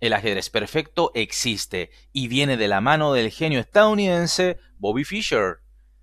El ajedrez perfecto existe y viene de la mano del genio estadounidense Bobby Fischer.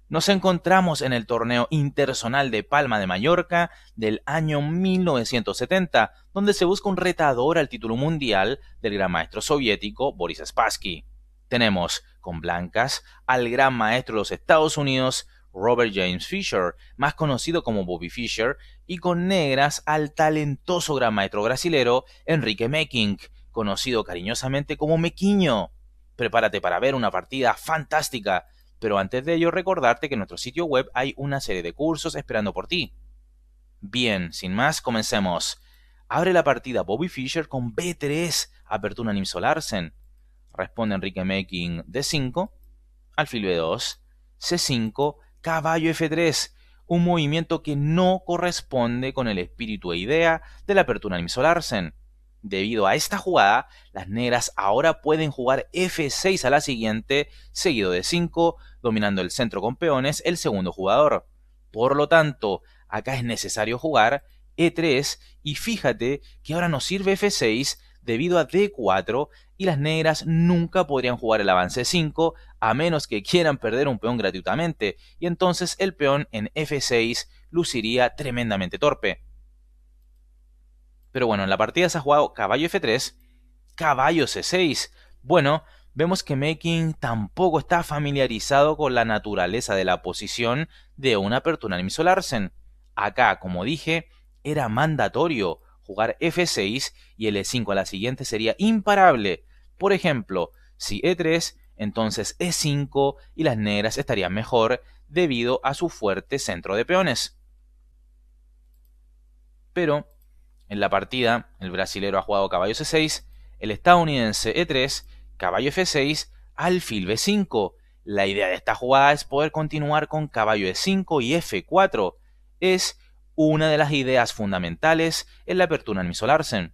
Nos encontramos en el torneo interzonal de Palma de Mallorca del año 1970, donde se busca un retador al título mundial del gran maestro soviético Boris Spassky. Tenemos con blancas al gran maestro de los Estados Unidos Robert James Fisher, más conocido como Bobby Fischer, y con negras al talentoso gran maestro brasilero Enrique Mekink, conocido cariñosamente como Mequiño. Prepárate para ver una partida fantástica, pero antes de ello recordarte que en nuestro sitio web hay una serie de cursos esperando por ti. Bien, sin más, comencemos. Abre la partida Bobby Fischer con B3, apertura Nimso Responde Enrique Making D5, alfil B2, e C5, caballo F3, un movimiento que no corresponde con el espíritu e idea de la apertura Nimso Debido a esta jugada, las negras ahora pueden jugar F6 a la siguiente, seguido de 5, dominando el centro con peones el segundo jugador. Por lo tanto, acá es necesario jugar E3 y fíjate que ahora nos sirve F6 debido a D4 y las negras nunca podrían jugar el avance 5 a menos que quieran perder un peón gratuitamente y entonces el peón en F6 luciría tremendamente torpe. Pero bueno, en la partida se ha jugado caballo F3, caballo C6. Bueno, vemos que Making tampoco está familiarizado con la naturaleza de la posición de una apertura en Larsen. Acá, como dije, era mandatorio jugar F6 y el E5 a la siguiente sería imparable. Por ejemplo, si E3, entonces E5 y las negras estarían mejor debido a su fuerte centro de peones. Pero en la partida, el brasilero ha jugado caballo C6, el estadounidense E3, caballo F6, alfil B5. La idea de esta jugada es poder continuar con caballo E5 y F4. Es una de las ideas fundamentales en la apertura en Misolarsen.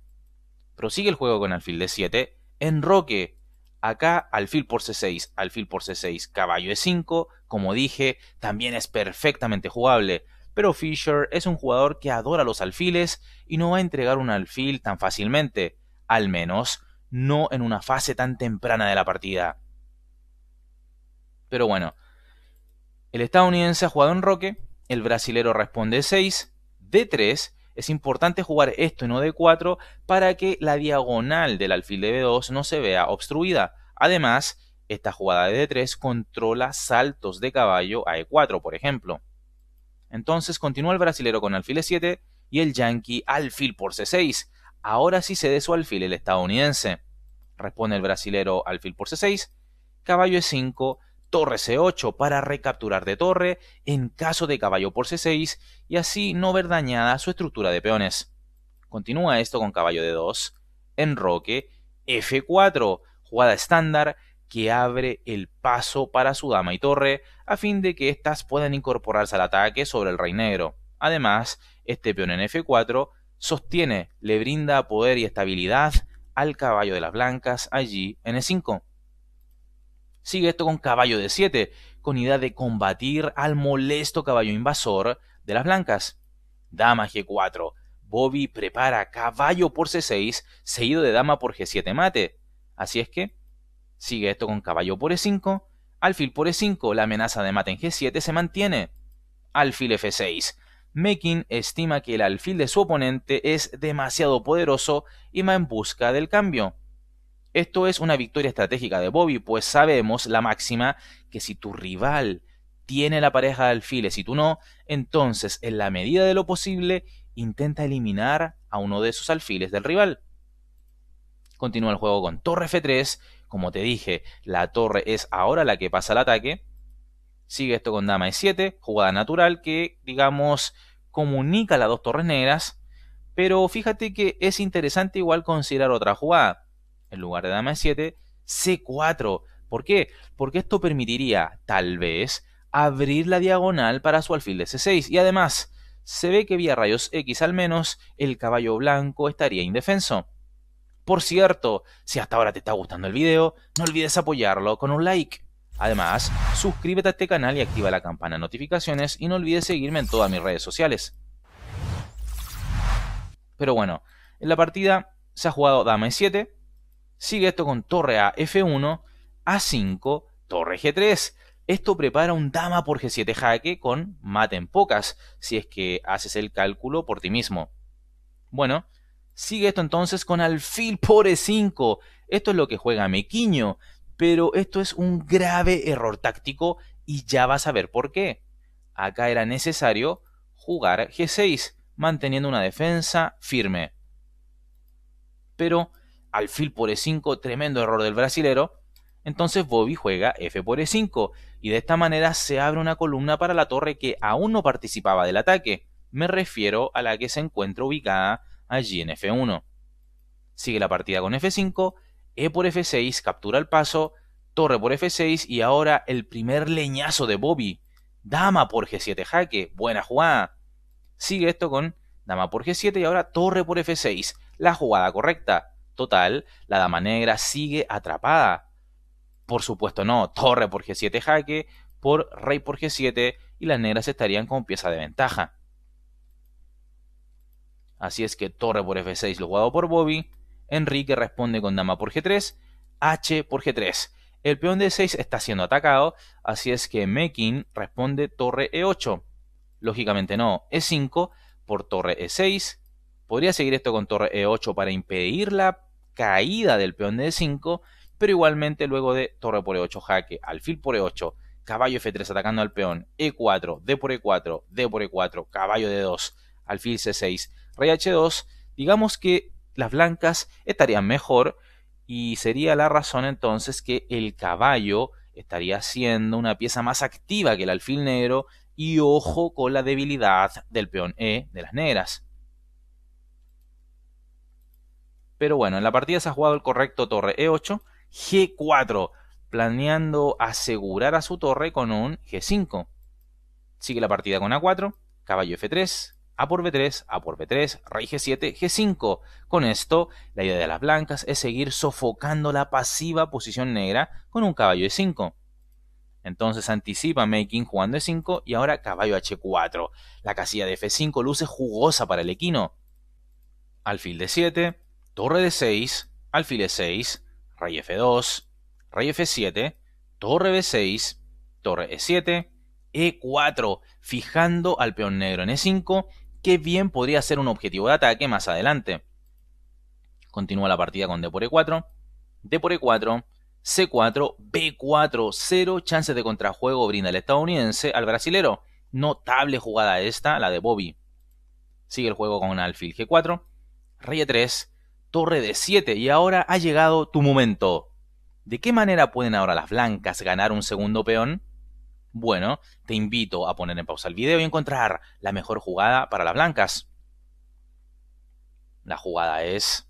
Prosigue el juego con alfil D7, en Roque. Acá alfil por C6, alfil por C6, caballo E5, como dije, también es perfectamente jugable pero Fisher es un jugador que adora los alfiles y no va a entregar un alfil tan fácilmente, al menos no en una fase tan temprana de la partida. Pero bueno, el estadounidense ha jugado en roque, el brasilero responde 6, D3, es importante jugar esto y no D4 para que la diagonal del alfil de B2 no se vea obstruida. Además, esta jugada de D3 controla saltos de caballo a E4, por ejemplo. Entonces continúa el brasilero con alfil E7 y el yankee alfil por C6. Ahora sí cede su alfil el estadounidense. Responde el brasilero alfil por C6, caballo E5, torre C8 para recapturar de torre en caso de caballo por C6 y así no ver dañada su estructura de peones. Continúa esto con caballo D2, enroque, F4, jugada estándar que abre el paso para su dama y torre a fin de que éstas puedan incorporarse al ataque sobre el rey negro. Además, este peón en f4 sostiene, le brinda poder y estabilidad al caballo de las blancas allí en e5. Sigue esto con caballo de 7, con idea de combatir al molesto caballo invasor de las blancas. Dama g4. Bobby prepara caballo por c6, seguido de dama por g7 mate. Así es que Sigue esto con caballo por e5, alfil por e5, la amenaza de mate en g7 se mantiene. Alfil f6. Mekin estima que el alfil de su oponente es demasiado poderoso y va en busca del cambio. Esto es una victoria estratégica de Bobby, pues sabemos la máxima que si tu rival tiene la pareja de alfiles y tú no, entonces en la medida de lo posible intenta eliminar a uno de esos alfiles del rival continúa el juego con torre F3. Como te dije, la torre es ahora la que pasa al ataque. Sigue esto con dama E7, jugada natural que, digamos, comunica las dos torres negras. Pero fíjate que es interesante igual considerar otra jugada. En lugar de dama E7, C4. ¿Por qué? Porque esto permitiría, tal vez, abrir la diagonal para su alfil de C6. Y además, se ve que vía rayos X al menos, el caballo blanco estaría indefenso. Por cierto, si hasta ahora te está gustando el video, no olvides apoyarlo con un like. Además, suscríbete a este canal y activa la campana de notificaciones y no olvides seguirme en todas mis redes sociales. Pero bueno, en la partida se ha jugado dama e7, sigue esto con torre a f1, a5, torre g3. Esto prepara un dama por g7 jaque con mate en pocas, si es que haces el cálculo por ti mismo. Bueno, Sigue esto entonces con alfil por E5. Esto es lo que juega Mequiño, pero esto es un grave error táctico y ya vas a ver por qué. Acá era necesario jugar G6, manteniendo una defensa firme. Pero alfil por E5, tremendo error del brasilero. Entonces Bobby juega F por E5 y de esta manera se abre una columna para la torre que aún no participaba del ataque. Me refiero a la que se encuentra ubicada allí en F1. Sigue la partida con F5, E por F6, captura el paso, torre por F6 y ahora el primer leñazo de Bobby. Dama por G7 jaque, buena jugada. Sigue esto con dama por G7 y ahora torre por F6, la jugada correcta. Total, la dama negra sigue atrapada. Por supuesto no, torre por G7 jaque, por rey por G7 y las negras estarían con pieza de ventaja. Así es que torre por f6 lo jugado por Bobby. Enrique responde con dama por g3, h por g3. El peón de e 6 está siendo atacado, así es que Mekin responde torre e8. Lógicamente no, e5 por torre e6. Podría seguir esto con torre e8 para impedir la caída del peón de e 5 pero igualmente luego de torre por e8 jaque, alfil por e8, caballo f3 atacando al peón, e4, d por e4, d por e4, caballo d2, alfil c6 rey h2, digamos que las blancas estarían mejor y sería la razón entonces que el caballo estaría siendo una pieza más activa que el alfil negro y ojo con la debilidad del peón E de las negras. Pero bueno, en la partida se ha jugado el correcto torre E8, G4, planeando asegurar a su torre con un G5. Sigue la partida con A4, caballo F3, a por B3, A por B3, Rey G7, G5. Con esto, la idea de las blancas es seguir sofocando la pasiva posición negra con un caballo E5. Entonces anticipa Making jugando E5 y ahora caballo H4. La casilla de F5 luce jugosa para el equino. Alfil D7, torre D6, alfil E6, rey F2, rey F7, torre B6, torre E7, E4, fijando al peón negro en E5 Qué bien podría ser un objetivo de ataque más adelante. Continúa la partida con D por E4, D por E4, C4, B4, 0 chances de contrajuego brinda el estadounidense al brasilero. Notable jugada esta, la de Bobby. Sigue el juego con alfil G4, rey E3, torre D7 y ahora ha llegado tu momento. ¿De qué manera pueden ahora las blancas ganar un segundo peón? Bueno, te invito a poner en pausa el video y encontrar la mejor jugada para las blancas. La jugada es...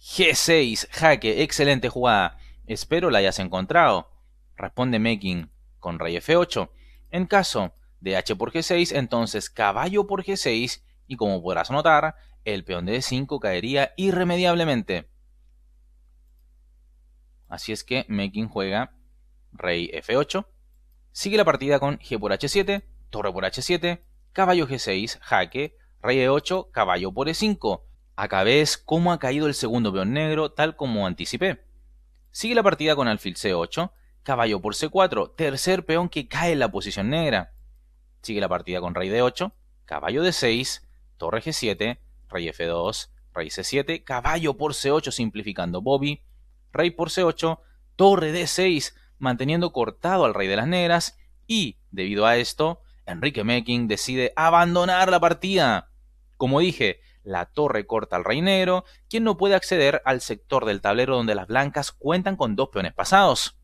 G6, jaque, excelente jugada. Espero la hayas encontrado. Responde Making con rey F8. En caso de H por G6, entonces caballo por G6 y como podrás notar, el peón de D5 caería irremediablemente. Así es que Making juega rey f8. Sigue la partida con g por h7, torre por h7, caballo g6, jaque, rey e8, caballo por e5. Acá ves cómo ha caído el segundo peón negro, tal como anticipé. Sigue la partida con alfil c8, caballo por c4, tercer peón que cae en la posición negra. Sigue la partida con rey d8, caballo d6, torre g7, rey f2, rey c7, caballo por c8 simplificando Bobby, rey por c8, torre d6 manteniendo cortado al Rey de las Negras y, debido a esto, Enrique Meking decide abandonar la partida. Como dije, la torre corta al Rey Negro, quien no puede acceder al sector del tablero donde las blancas cuentan con dos peones pasados.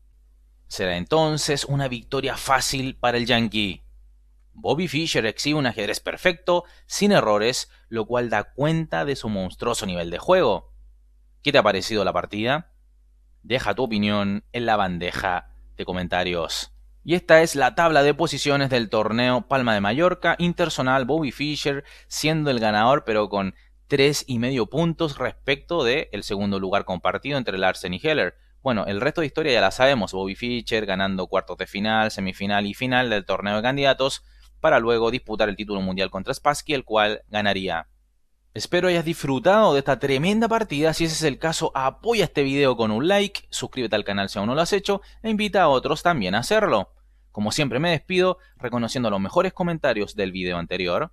Será entonces una victoria fácil para el Yankee. Bobby Fischer exhibe un ajedrez perfecto, sin errores, lo cual da cuenta de su monstruoso nivel de juego. ¿Qué te ha parecido la partida? Deja tu opinión en la bandeja de comentarios. Y esta es la tabla de posiciones del torneo Palma de Mallorca, Intersonal Bobby Fischer siendo el ganador pero con tres y medio puntos respecto del segundo lugar compartido entre Larsen y Heller. Bueno, el resto de historia ya la sabemos, Bobby Fischer ganando cuartos de final, semifinal y final del torneo de candidatos para luego disputar el título mundial contra Spassky, el cual ganaría. Espero hayas disfrutado de esta tremenda partida. Si ese es el caso, apoya este video con un like, suscríbete al canal si aún no lo has hecho e invita a otros también a hacerlo. Como siempre me despido reconociendo los mejores comentarios del video anterior.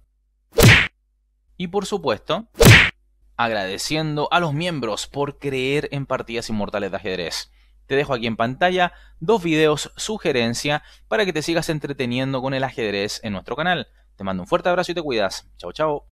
Y por supuesto, agradeciendo a los miembros por creer en partidas inmortales de ajedrez. Te dejo aquí en pantalla dos videos sugerencia para que te sigas entreteniendo con el ajedrez en nuestro canal. Te mando un fuerte abrazo y te cuidas. Chao, chao.